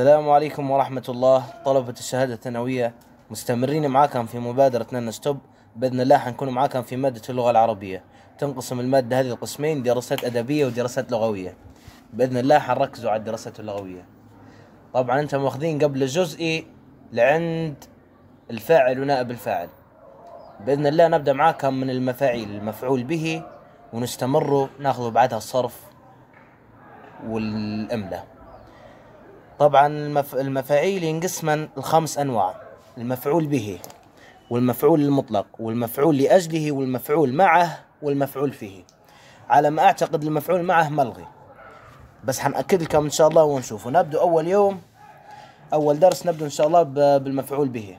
السلام عليكم ورحمة الله طلبة الشهادة الثانوية مستمرين معاكم في مبادرة نانا ستوب بإذن الله حنكون معاكم في مادة اللغة العربية تنقسم المادة هذه القسمين دراسات أدبية ودراسات لغوية بإذن الله حنركزوا على الدراسات اللغوية طبعا أنتم مأخذين قبل الجزئي لعند الفاعل ونائب الفاعل بإذن الله نبدأ معاكم من المفاعيل المفعول به ونستمر ناخذ بعدها الصرف والإملة طبعا المف... المفاعيل ينقسم لخمس انواع المفعول به والمفعول المطلق والمفعول لاجله والمفعول معه والمفعول فيه على ما اعتقد المفعول معه ملغي بس حنأكد لكم ان شاء الله ونشوف نبدو اول يوم اول درس نبدو ان شاء الله ب... بالمفعول به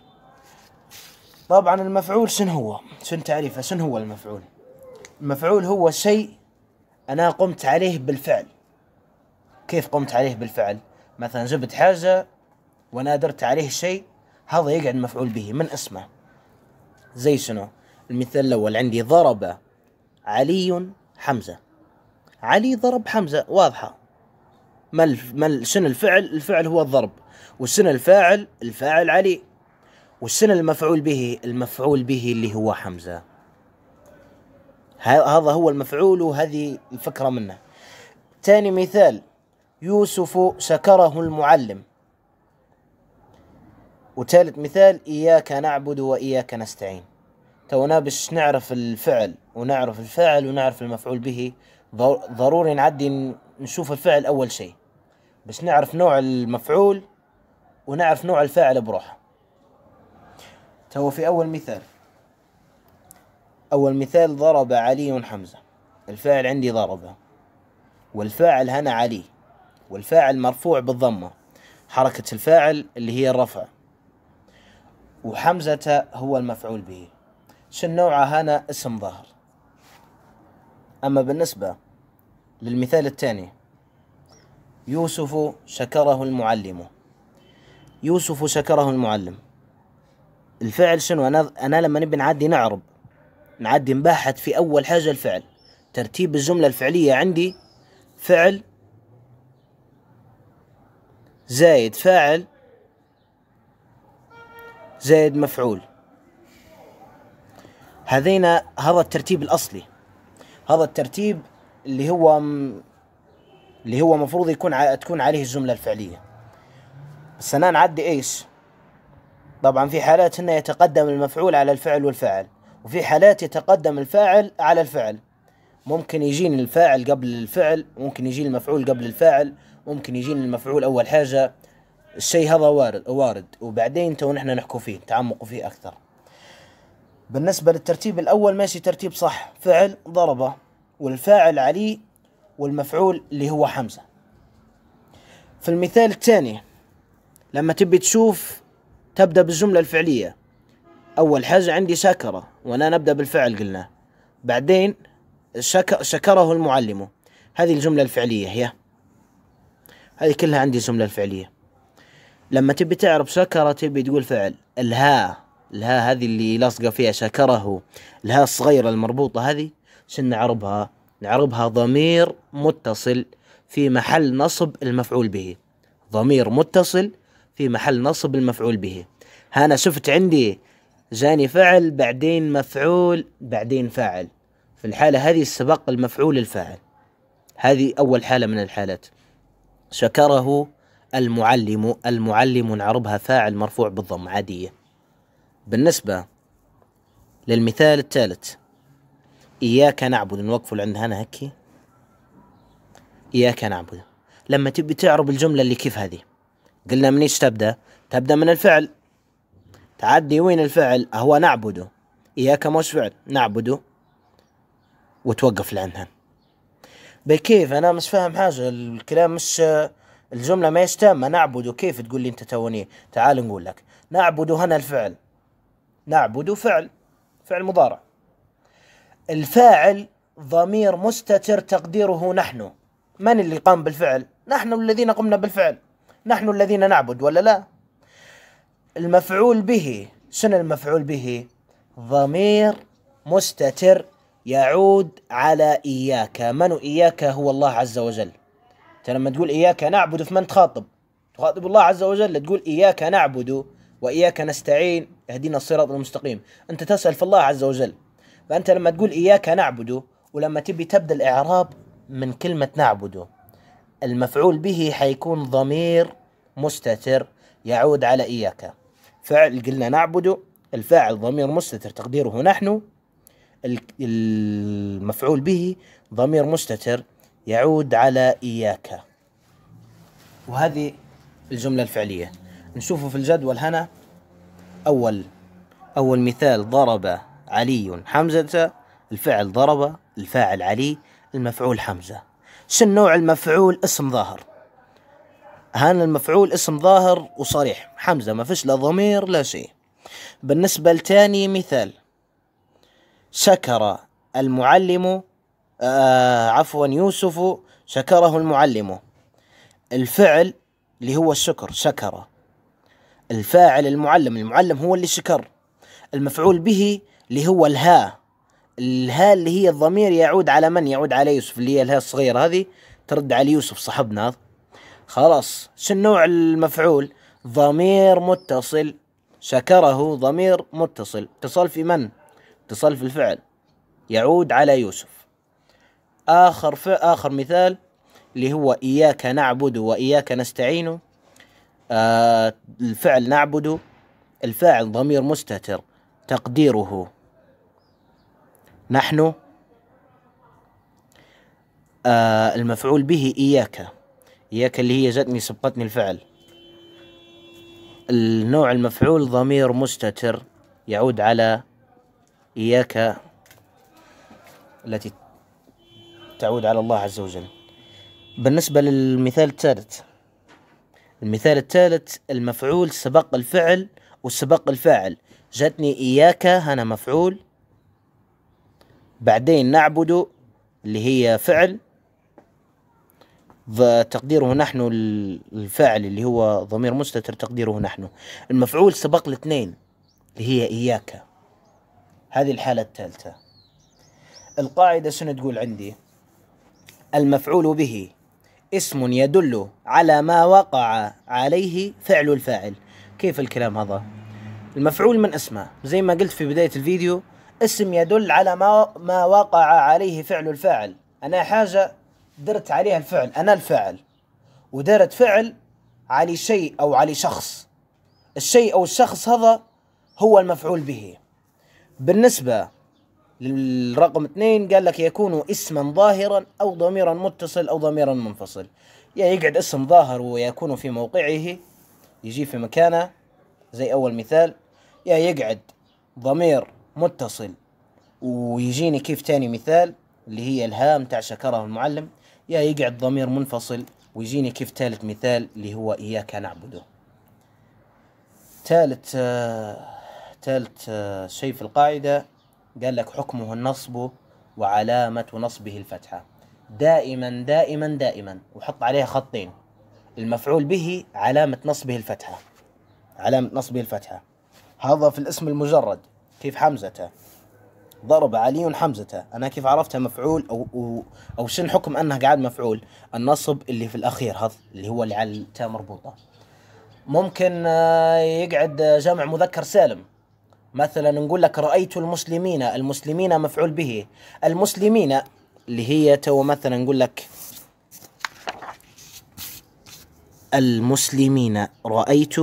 طبعا المفعول شن هو شن تعريفه شن هو المفعول المفعول هو شيء انا قمت عليه بالفعل كيف قمت عليه بالفعل مثلا جبت حاجة ونادرت عليه شيء هذا يقعد مفعول به من اسمه زي شنو المثال الأول عندي ضرب علي حمزة علي ضرب حمزة واضحة ما الف... ما ال... شنو الفعل الفعل هو الضرب والسن الفاعل الفاعل علي والسن المفعول به المفعول به اللي هو حمزة هذا هو المفعول وهذه الفكرة منه تاني مثال يوسف شكره المعلم وثالث مثال إياك نعبد وإياك نستعين تونا باش نعرف الفعل ونعرف الفاعل ونعرف المفعول به ضروري نعدي نشوف الفعل أول شيء باش نعرف نوع المفعول ونعرف نوع الفاعل بروحه تو في أول مثال أول مثال ضرب علي حمزة الفاعل عندي ضربه والفاعل هنا علي والفاعل مرفوع بالضمة حركة الفاعل اللي هي الرفع وحمزة هو المفعول به شنوعة هنا اسم ظهر أما بالنسبة للمثال الثاني يوسف شكره المعلم يوسف شكره المعلم الفعل شنو أنا, أنا لما نبي نعدي نعرب نعدي نبحث في أول حاجة الفعل ترتيب الجملة الفعلية عندي فعل زايد فاعل زايد مفعول هذين هذا الترتيب الأصلي هذا الترتيب اللي هو اللي هو مفروض يكون ع... تكون عليه الجملة الفعلية بس أنا نعدي إيش طبعا في حالات هنا يتقدم المفعول على الفعل والفاعل وفي حالات يتقدم الفاعل على الفعل ممكن يجيني الفاعل قبل الفعل ممكن يجيني المفعول قبل الفاعل ممكن يجينا المفعول أول حاجة الشيء هذا وارد وارد وبعدين تو نحن نحكوا فيه نتعمقوا فيه أكثر بالنسبة للترتيب الأول ماشي ترتيب صح فعل ضربة والفاعل علي والمفعول اللي هو حمزة في المثال الثاني لما تبي تشوف تبدأ بالجملة الفعلية أول حاجة عندي شكرة وأنا نبدأ بالفعل قلنا بعدين شكره المعلم هذه الجملة الفعلية هي هذه كلها عندي الجملة الفعلية لما تبي تعرف شكرة تبي تقول فعل الها الها هذه اللي لاصقة فيها شكره الها الصغيرة المربوطة هذه شن نعربها نعربها ضمير متصل في محل نصب المفعول به ضمير متصل في محل نصب المفعول به هانا شفت عندي جاني فعل بعدين مفعول بعدين فاعل في الحالة هذه سبق المفعول الفاعل هذه أول حالة من الحالات شكره المعلم المعلم نعربها فاعل مرفوع بالضم عادية بالنسبة للمثال الثالث إياك نعبد نوقف عند هنا هكي إياك نعبد لما تبي تعرب الجملة اللي كيف هذه قلنا من ايش تبدأ تبدأ من الفعل تعدي وين الفعل هو نعبده إياك مش فعل نعبده وتوقف لعندها بكيف انا مش فاهم حاجه الكلام مش الجمله ما تامه نعبد كيف تقول لي انت توني تعال نقول لك نعبد هنا الفعل نعبد فعل فعل مضارع الفاعل ضمير مستتر تقديره نحن من اللي قام بالفعل نحن الذين قمنا بالفعل نحن الذين نعبد ولا لا المفعول به شنو المفعول به ضمير مستتر يعود على إياك من إياك هو الله عز وجل أنت لما تقول إياك نعبد فمن تخاطب تخاطب الله عز وجل تقول إياك نعبد وإياك نستعين اهدنا الصراط المستقيم أنت تسأل في الله عز وجل فأنت لما تقول إياك نعبد ولما تبي تبدأ الإعراب من كلمة نعبد المفعول به حيكون ضمير مستتر يعود على إياك فعل قلنا نعبد الفاعل ضمير مستتر تقديره نحن المفعول به ضمير مستتر يعود على إياك وهذه الجملة الفعلية نشوفه في الجدول هنا أول أول مثال ضرب علي حمزة الفعل ضرب الفاعل علي المفعول حمزة شن نوع المفعول اسم ظاهر هنا المفعول اسم ظاهر وصريح حمزة ما فيش لا ضمير لا شيء بالنسبة لتاني مثال شكر المعلم آه عفوا يوسف شكره المعلم الفعل اللي هو الشكر شكر الفاعل المعلم المعلم هو اللي شكر المفعول به اللي هو الهاء الهاء اللي هي الضمير يعود على من يعود على يوسف اللي هي الهاء الصغيرة هذه ترد على يوسف صاحبنا خلاص شنو نوع المفعول ضمير متصل شكره ضمير متصل اتصال في من اتصال في الفعل يعود على يوسف آخر آخر مثال اللي هو إياك نعبد وإياك نستعين آه الفعل نعبد الفاعل ضمير مستتر تقديره نحن آه المفعول به إياك إياك اللي هي زادني سبقتني الفعل النوع المفعول ضمير مستتر يعود على إياك التي تعود على الله عز وجل بالنسبة للمثال الثالث المثال الثالث المفعول سبق الفعل وسبق الفاعل جاتني إياك هنا مفعول بعدين نعبد اللي هي فعل تقديره نحن الفاعل اللي هو ضمير مستتر تقديره نحن المفعول سبق الاثنين اللي هي إياك هذه الحالة الثالثة القاعدة شنو تقول عندي المفعول به اسم يدل على ما وقع عليه فعل الفاعل كيف الكلام هذا المفعول من اسمه زي ما قلت في بداية الفيديو اسم يدل على ما ما وقع عليه فعل الفاعل انا حاجة درت عليها الفعل انا الفاعل ودارت فعل على شيء او على شخص الشيء او الشخص هذا هو المفعول به بالنسبة للرقم اثنين قال لك يكون اسما ظاهرا أو ضميرا متصل أو ضميرا منفصل يا يعني يقعد اسم ظاهر ويكون في موقعه يجي في مكانه زي أول مثال يا يعني يقعد ضمير متصل ويجيني كيف تاني مثال اللي هي الهام تاع شكره المعلم يا يعني يقعد ضمير منفصل ويجيني كيف ثالث مثال اللي هو إياك نعبده ثالث آه اختلت آه، شيء في القاعدة قال لك حكمه النصب وعلامة نصبه الفتحة دائما دائما دائما وحط عليها خطين المفعول به علامة نصبه الفتحة علامة نصبه الفتحة هذا في الاسم المجرد كيف حمزته ضرب علي حمزته أنا كيف عرفتها مفعول أو, أو, أو شن حكم أنها قاعد مفعول النصب اللي في الأخير هذا اللي هو اللي على التاء مربوطة ممكن آه، يقعد آه، جمع مذكر سالم مثلا نقول لك رأيت المسلمين المسلمين مفعول به المسلمين اللي هي تو مثلا نقول لك المسلمين رأيت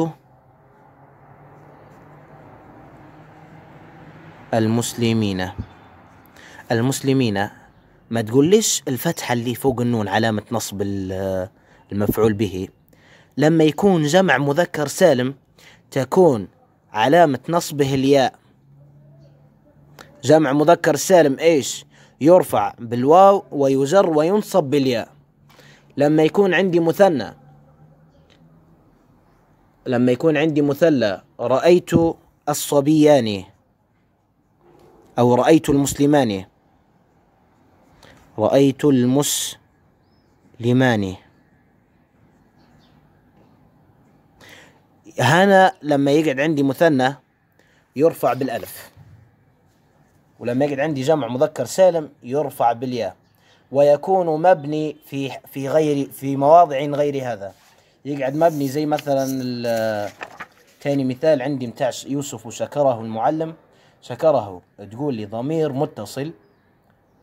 المسلمين المسلمين ما تقوليش الفتحة اللي فوق النون علامة نصب المفعول به لما يكون جمع مذكر سالم تكون علامة نصبه الياء جمع مذكر سالم ايش يرفع بالواو ويجر وينصب بالياء لما يكون عندي مثنى لما يكون عندي مثلى رأيت الصبيان أو رأيت المسلمان رأيت المسلمان هنا لما يقعد عندي مثنى يرفع بالالف ولما يقعد عندي جمع مذكر سالم يرفع بالياء ويكون مبني في في غير في مواضع غير هذا يقعد مبني زي مثلا تاني مثال عندي متاع يوسف شكره المعلم شكره تقول لي ضمير متصل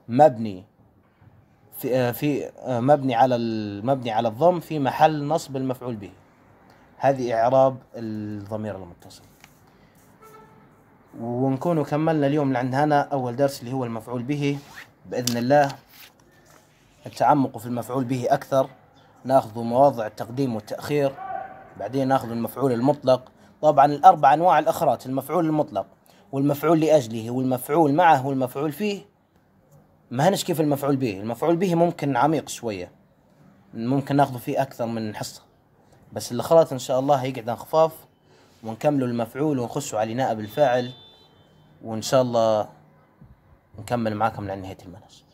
مبني في, في مبني على المبني على الضم في محل نصب المفعول به هذه إعراب الضمير المتصل ونكون كملنا اليوم هنا أول درس اللي هو المفعول به بإذن الله التعمق في المفعول به أكثر ناخذ مواضع التقديم والتأخير بعدين ناخذ المفعول المطلق طبعا الأربع أنواع الأخرات المفعول المطلق والمفعول لأجله والمفعول معه والمفعول فيه ما هنش كيف المفعول به المفعول به ممكن عميق شوية ممكن ناخذ فيه أكثر من حصة بس اللي خلط ان شاء الله هيقعد انخفاف ونكملوا المفعول ونخشوا على نائب الفاعل وان شاء الله نكمل معاكم لنهايه المنهج